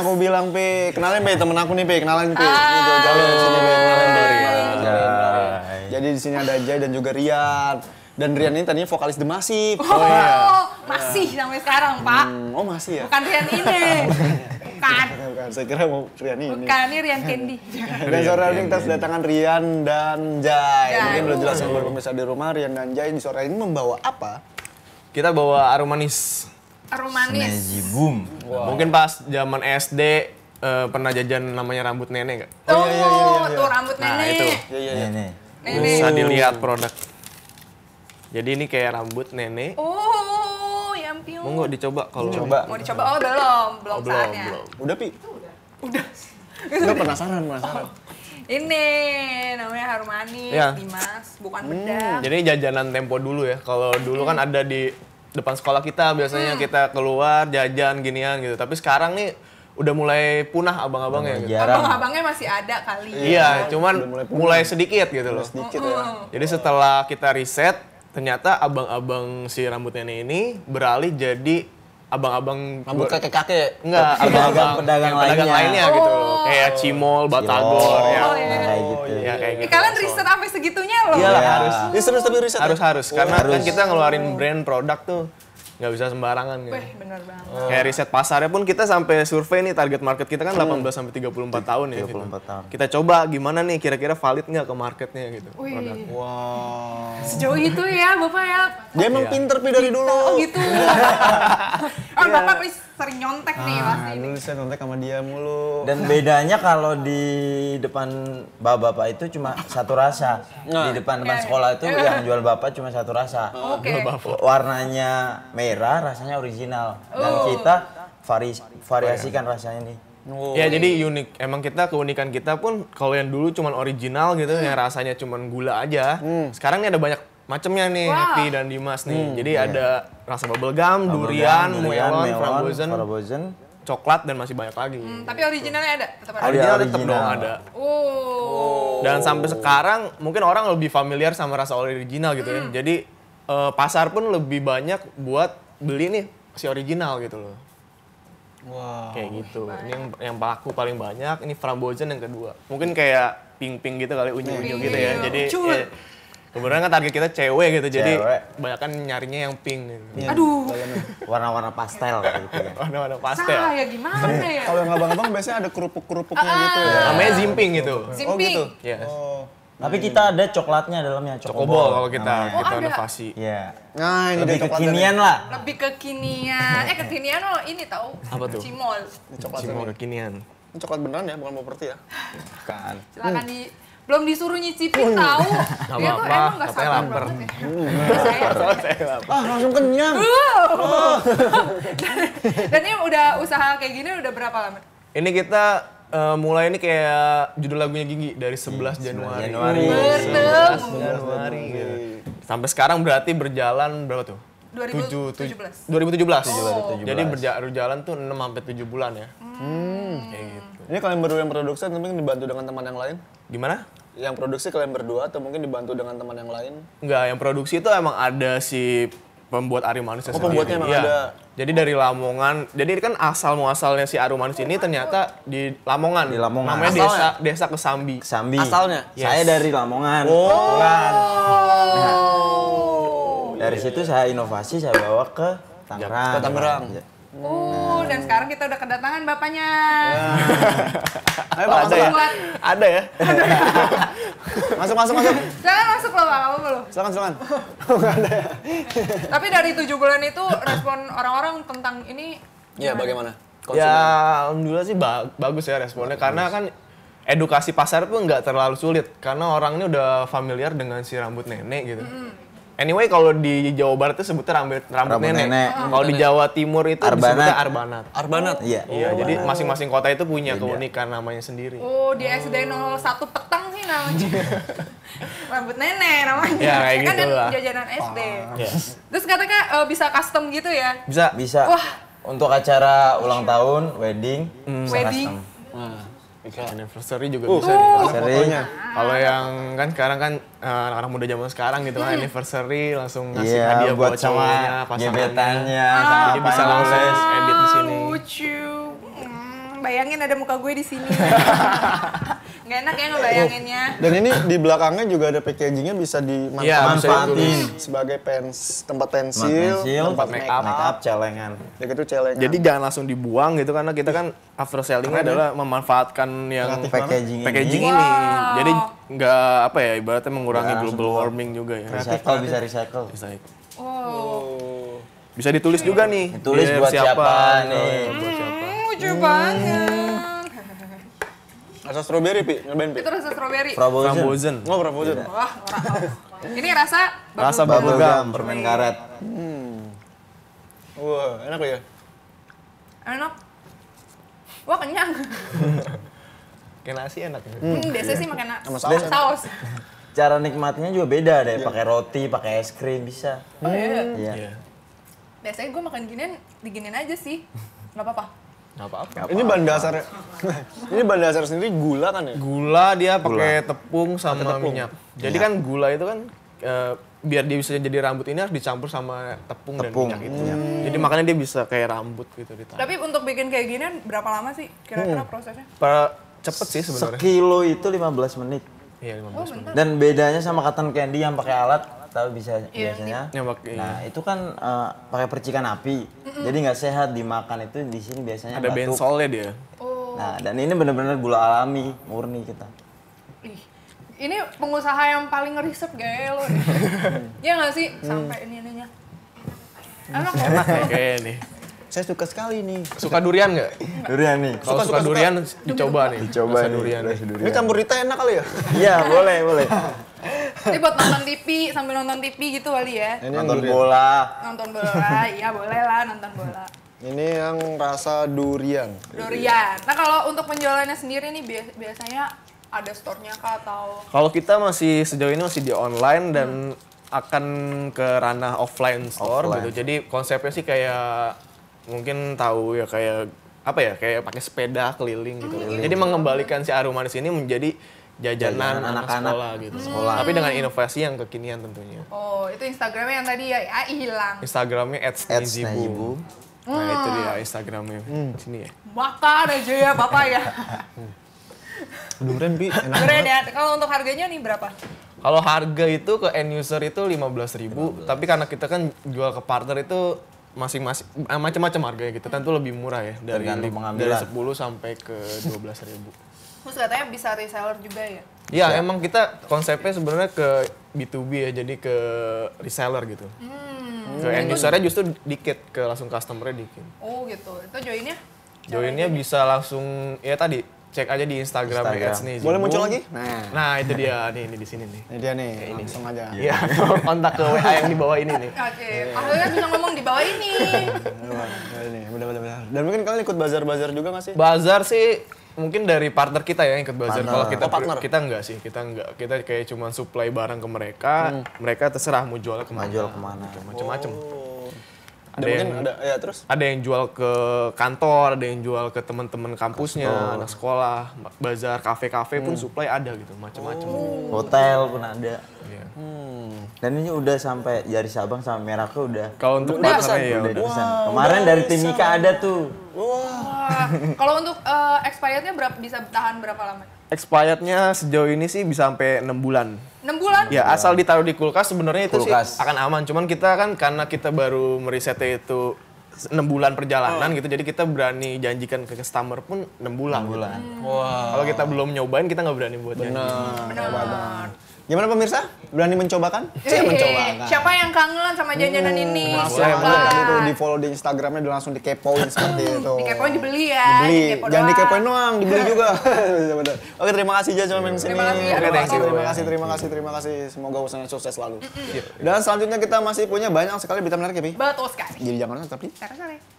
aku bilang Pi. Kenalin Pi, temen aku nih Pi, kenalin Pi. Ah. Halo. sini Jadi di sini ada Jay dan juga Rian. Dan Rian ini tadinya vokalis The Massive. Oh, oh iya. masih sampai sekarang, Pak. Hmm, oh, masih ya? Bukan Rian ini. Bukan. Bukan. Saya kira mau Rian ini. Bukan, ini Rian Candy. dan sore ini kita kedatangan Rian dan Jai. Dan. Mungkin udah jelas sama pemirsa di rumah, Rian dan Jai di sore ini membawa apa? Kita bawa aroma manis. Harum manis. boom. Wow. Mungkin pas zaman SD uh, eh, pernah jajan namanya rambut nenek enggak? Oh, oh iya, iya, iya, iya. tuh iya. rambut nah, nenek. Nah itu. Iya, iya, iya, Nenek. nenek. Bisa oh. dilihat produk. Jadi ini kayak rambut nenek. Oh, yang piung. Mau nggak dicoba kalau Mau dicoba? Oh belum, belum, oh, belum saatnya. Belum. Udah pi? Udah. Udah. Gue penasaran, penasaran. Oh. Ini namanya harum manis, ya. Dimas, bukan bedak. Hmm. Jadi jajanan tempo dulu ya. Kalau dulu kan hmm. ada di depan sekolah kita biasanya hmm. kita keluar jajan ginian gitu. Tapi sekarang nih udah mulai punah abang-abangnya gitu. Abang-abangnya masih ada kali. Ya. Iya, ya. cuman mulai, mulai sedikit gitu loh. sedikit ya. Hmm. Jadi setelah kita riset, ternyata abang-abang si rambut nenek ini beralih jadi abang-abang rambut kakek-kakek enggak abang-abang pedagang, pedagang lainnya, lainnya oh. gitu loh. kayak oh. cimol batagor oh, ya. Oh, iya kayak gitu. Kalian riset sampai segitunya loh. Iya lah ya. harus. Ya, serius tapi riset. Ya? Harus harus karena kan kita ngeluarin brand produk tuh nggak bisa sembarangan gitu. Wih, bener banget. Oh. Kayak riset pasarnya pun kita sampai survei nih target market kita kan 18 hmm. sampai 34 tahun ya 34 gitu. tahun. Kita coba gimana nih kira-kira valid nggak ke marketnya gitu. Wih. Wow. Sejauh itu ya Bapak ya. Dia emang iya. pinter pinter dari dulu. Oh gitu. oh Bapak please iya sering nyontek nih ah, pasti. Dulu saya nyontek sama dia mulu. Dan bedanya kalau di depan bapak-bapak itu cuma satu rasa. Nah. Di depan depan iya, iya. sekolah itu yang jual bapak cuma satu rasa. Okay. Warnanya merah, rasanya original. Dan oh. kita vari variasikan rasanya nih. Oh. Ya jadi unik. Emang kita keunikan kita pun kalau yang dulu cuman original gitu, hmm. yang rasanya cuman gula aja. Hmm. Sekarang ini ada banyak macemnya nih wow. Happy dan Dimas nih. Hmm, Jadi yeah. ada rasa bubble gum, bubble durian, gum, melon, melon frozen, coklat dan masih banyak lagi. Hmm, tapi originalnya ada. Original, original tetap dong ada. Oh. Dan sampai sekarang mungkin orang lebih familiar sama rasa original gitu ya. hmm. ya. Jadi uh, pasar pun lebih banyak buat beli nih si original gitu loh. Wow. Kayak gitu. Baik. Ini yang yang paku paling banyak, ini frambozen yang kedua. Mungkin kayak ping-ping gitu kali unyu-unyu gitu ya. Jadi Kebetulan kan target kita cewek gitu, cewek. jadi banyak kan nyarinya yang pink gitu. Ya, Aduh. Warna-warna pastel gitu. Ya. Warna-warna pastel. Salah ya gimana iya. ya? Kalau yang abang-abang biasanya ada kerupuk-kerupuknya ah, ah. gitu ya. Namanya zimping gitu. Zimping. Oh gitu. Yes. Oh. Tapi kita ada coklatnya dalamnya, cokobol kalau kita oh, kita inovasi. Iya. Nah, ini lebih kekinian lah. Lebih kekinian. Eh kekinian lo ini tau? Apa tuh? Cimol. Cimol kekinian. Ini coklat beneran ya, bukan properti ya? Bukan. Silakan hmm. di belum disuruh nyicipin oh, iya. tahu. Dia tuh emang gak sabar banget ya. Hmm. Ah, langsung kenyang. Oh. Dan ini udah usaha kayak gini udah berapa lama? Ini kita uh, mulai ini kayak judul lagunya Gigi dari 11 hmm, Januari. Januari. Uh, 11 Januari. Gitu. Sampai sekarang berarti berjalan berapa tuh? 2017. 2017. Oh. Jadi berjalan tuh 6 sampai 7 bulan ya. Hmm. Kayak gitu. Ini kalian berdua yang produksi atau mungkin dibantu dengan teman yang lain? Gimana? Yang produksi kalian berdua atau mungkin dibantu dengan teman yang lain? Enggak, yang produksi itu emang ada si pembuat Ari Manis oh, sendiri. pembuatnya emang ya. ada. Jadi dari Lamongan, jadi kan asal muasalnya si Ari Manis ini ternyata di Lamongan. Di Lamongan. Namanya Asalnya. desa desa Kesambi. Kesambi. Asalnya. Yes. Saya dari Lamongan. Oh. oh. dari situ oh. saya inovasi saya bawa ke Tangerang. Ke Tangerang. Nah, oh. Nah, dan sekarang kita udah kedatangan bapaknya. Ayo, ya? ada, ya? ada ya? Ada ya? masuk, masuk, masuk. Silakan masuk loh, Pak. Apa lo? Silakan, silakan. ada ya? Tapi dari tujuh bulan itu respon orang-orang tentang ini Iya, bagaimana? Ya, Konsumen? Ya, alhamdulillah sih ba bagus ya responnya bagus. karena kan edukasi pasar pun nggak terlalu sulit karena orang ini udah familiar dengan si rambut nenek gitu. Mm -hmm Anyway kalau di Jawa Barat itu sebutnya rambut rambut, nenek. nenek. Ah. Kalau di Jawa Timur itu arbanat. disebutnya arbanat. Arbanat. Iya. Oh. Iya, oh. jadi masing-masing kota itu punya Beda. keunikan namanya sendiri. Oh, di SD 01 petang sih namanya. rambut nenek namanya. Ya, kayak kan gitu kan lah. jajanan SD. Oh. Yes. Terus katanya uh, bisa custom gitu ya? Bisa. Bisa. Wah. Untuk acara ulang iya. tahun, wedding, hmm. wedding. Hmm. Iklan iya. anniversary juga uh, bisa nih. anniversary iya. Kalau yang kan sekarang kan eh, anak-anak muda zaman sekarang gitu kan hmm. anniversary langsung iya, ngasih yeah, hadiah buat, buat cowoknya, pasangannya. Gebetannya, Jadi bisa langsung edit di sini. Lucu bayangin ada muka gue di sini. Gak enak ya ngebayanginnya. Oh, dan ini di belakangnya juga ada packagingnya bisa dimanfaatin ya, sebagai pens tempat pensil, tempat, tempat make up, celengan. Ya gitu celengan. Jadi jangan langsung dibuang gitu karena kita kan after sellingnya adalah memanfaatkan yang packaging, packaging ini. Wow. Jadi nggak apa ya ibaratnya mengurangi ya, global warming juga ya. Recycle bisa recycle. Recycle. Wow. Bisa ditulis juga nih. Ditulis buat siapa, siapa nih. Gitu. Hmm lucu banget. Rasa stroberi, Pi. Nyobain, Pi. Itu rasa stroberi. Frambozen. Frambozen. Oh, Frambozen. Iya. Wah, yeah. oh, Ini rasa bubble Rasa bubble gum, permen karet. Hmm. Wah, enak ya? Enak. Wah, kenyang. Kayak nasi enak. Ya? Hmm, hmm biasanya iya. sih makan Sama saus. saus. Cara nikmatnya juga beda deh, yeah. pakai roti, pakai es krim bisa. Oh iya. Yeah. Yeah. Biasanya gue makan ginian, diginian aja sih. Gak apa-apa apa-apa. ini bahan dasar. ini bahan dasar sendiri gula kan ya? Gula dia pakai tepung sama pake tepung. minyak. Iya. Jadi ya. kan gula itu kan e, biar dia bisa jadi rambut ini harus dicampur sama tepung, tepung. dan minyak itu. Hmm. Jadi makanya dia bisa kayak rambut gitu ditaruh. Tapi untuk bikin kayak gini berapa lama sih kira-kira hmm. prosesnya? Per cepet sih sebenarnya. Sekilo itu 15 menit. Iya, 15 oh, menit. Dan bedanya sama cotton candy yang pakai alat tahu bisa yeah. biasanya. Nyobak, iya. Nah itu kan uh, pakai percikan api, mm-hmm. jadi nggak sehat dimakan itu di sini biasanya. Ada batuk. bensolnya dia. Oh. Nah dan ini benar-benar gula alami murni kita. Ih, ini pengusaha yang paling riset ya lo. ya nggak sih hmm. sampai ini ininya. Enak, ya kayaknya nih. Saya suka sekali nih. Suka durian gak? Durian nih. Kalau suka, suka, durian dicoba nih. Dicoba nih. Durian. Ini, ini campur rita enak kali ya? Iya boleh boleh. Ini buat nonton TV sambil nonton TV gitu kali ya. Ini nonton bola. Nonton bola, iya boleh lah nonton bola. Ini yang rasa durian. Durian. Nah kalau untuk penjualannya sendiri nih biasanya ada store-nya kah atau? Kalau kita masih sejauh ini masih di online dan hmm. akan ke ranah offline store offline. gitu. Jadi konsepnya sih kayak mungkin tahu ya kayak apa ya kayak pakai sepeda keliling gitu. Hmm, Jadi mengembalikan si Aroma di sini menjadi jajanan, jajanan anak-anak sekolah gitu. Hmm. Sekolah. Tapi dengan inovasi yang kekinian tentunya. Oh, itu Instagramnya yang tadi ya, ya hilang. Instagramnya @nizibu. Nah, hmm. itu dia Instagramnya. Hmm. Sini ya. Makan aja ya, Bapak ya. Hmm. Durian, Bi. Enak Durian ya. Kalau untuk harganya nih berapa? Kalau harga itu ke end user itu lima belas ribu, tapi karena kita kan jual ke partner itu masing-masing ah, macam-macam harganya gitu tentu lebih murah ya dari li, dari 10 sampai ke 12 ribu. Terus katanya bisa reseller juga ya? Iya, ya. emang kita konsepnya sebenarnya ke B2B ya, jadi ke reseller gitu. Hmm. Ke end usernya justru dikit, ke langsung customernya dikit. Oh gitu. Itu joinnya? Joinnya bisa langsung ya tadi cek aja di Instagram, Instagram. ads nih. Boleh muncul lagi? Nah, nah itu dia nih, ini di sini nih. Ini dia nih, ini. langsung aja. Iya, kontak ke WA yang di bawah ini nih. Oke, okay. akhirnya bisa ngomong di bawah ini. ini, benar-benar. Dan mungkin kalian ikut bazar-bazar juga nggak sih? Bazar sih mungkin dari partner kita ya yang ikut bazar. Kalau kita oh, partner. kita enggak sih, kita enggak. Kita kayak cuma supply barang ke mereka, hmm. mereka terserah mau jual kemana. mana. jual kemana. Macam-macam. Oh ada yang ada, ya, terus ada yang jual ke kantor ada yang jual ke teman-teman kampusnya kantor. anak sekolah bazar kafe-kafe hmm. pun suplai ada gitu macam-macam oh. hotel pun ada yeah. hmm. dan ini udah sampai jari Sabang sama Merauke udah kalau untuk udah, partner ya udah, udah. kemarin dari Timika ada tuh wow. kalau untuk uh, expirednya berapa bisa tahan berapa lama expirednya sejauh ini sih bisa sampai enam bulan. Enam bulan? Ya, asal ditaruh di kulkas sebenarnya itu kulkas. sih akan aman. Cuman kita kan karena kita baru merisetnya itu enam bulan perjalanan oh. gitu. Jadi kita berani janjikan ke customer pun enam bulan. 6 gitu. bulan. Gitu. Hmm. Wow. Kalau kita belum nyobain kita nggak berani buat Bener. janji. Benar. Benar. Gimana pemirsa? Berani mencobakan? Saya mencoba. Eh, siapa yang kangen sama jajanan hmm, ini? Ya, siapa? Ya. Tadi di follow di Instagramnya udah langsung dikepoin seperti hmm, itu. Dikepoin dibeli ya. Dibeli. Dikepo Jangan doang. dikepoin doang, dibeli juga. Oke, terima kasih Jaja cuma main sini. Terima kasih. Ya. Terima kasih, terima kasih, terima kasih, terima kasih. Semoga usahanya sukses selalu. Dan selanjutnya kita masih punya banyak sekali berita menarik ya, Bi. Betul sekali. Jadi jangan lupa tetap di. Sampai